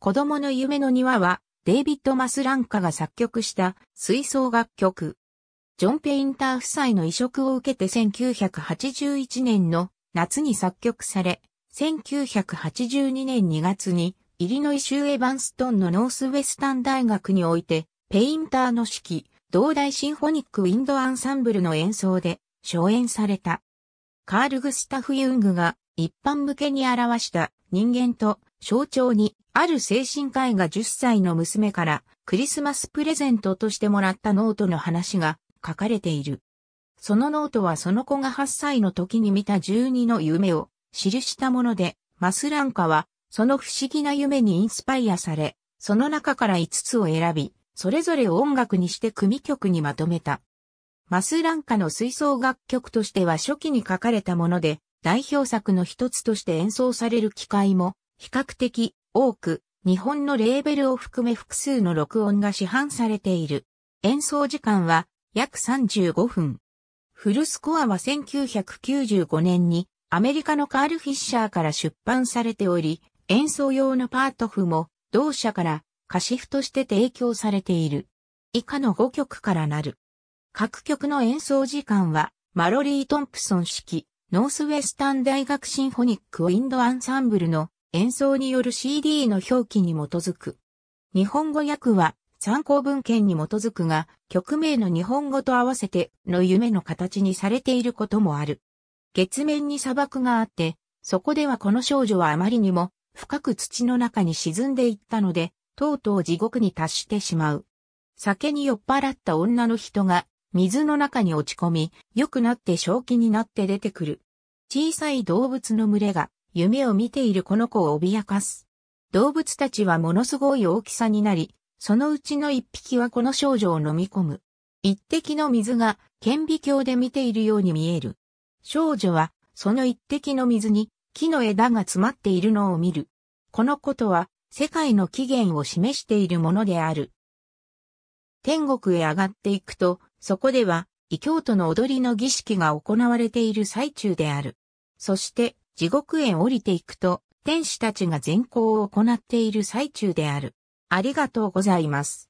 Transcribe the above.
子供の夢の庭は、デイビッド・マスランカが作曲した吹奏楽曲。ジョン・ペインター夫妻の移植を受けて1981年の夏に作曲され、1982年2月にイリノイ州エヴァンストンのノースウェスタン大学において、ペインターの指揮、同大シンフォニック・ウィンド・アンサンブルの演奏で初演された。カール・グスタフ・ユングが一般向けに表した人間と象徴に、ある精神科医が10歳の娘からクリスマスプレゼントとしてもらったノートの話が書かれている。そのノートはその子が8歳の時に見た12の夢を記したもので、マスランカはその不思議な夢にインスパイアされ、その中から5つを選び、それぞれを音楽にして組曲にまとめた。マスランカの吹奏楽曲としては初期に書かれたもので、代表作の一つとして演奏される機会も比較的多く日本のレーベルを含め複数の録音が市販されている。演奏時間は約35分。フルスコアは1995年にアメリカのカール・フィッシャーから出版されており、演奏用のパート譜も同社から歌詞譜として提供されている。以下の5曲からなる。各曲の演奏時間は、マロリー・トンプソン式、ノースウェスタン大学シンフォニック・ウィンド・アンサンブルの演奏による CD の表記に基づく。日本語訳は参考文献に基づくが、曲名の日本語と合わせての夢の形にされていることもある。月面に砂漠があって、そこではこの少女はあまりにも深く土の中に沈んでいったので、とうとう地獄に達してしまう。酒に酔っ払った女の人が水の中に落ち込み、良くなって正気になって出てくる。小さい動物の群れが夢を見ているこの子を脅かす。動物たちはものすごい大きさになり、そのうちの一匹はこの少女を飲み込む。一滴の水が顕微鏡で見ているように見える。少女はその一滴の水に木の枝が詰まっているのを見る。このことは世界の起源を示しているものである。天国へ上がっていくと、そこでは異教徒の踊りの儀式が行われている最中である。そして地獄へ降りていくと、天使たちが善行を行っている最中である。ありがとうございます。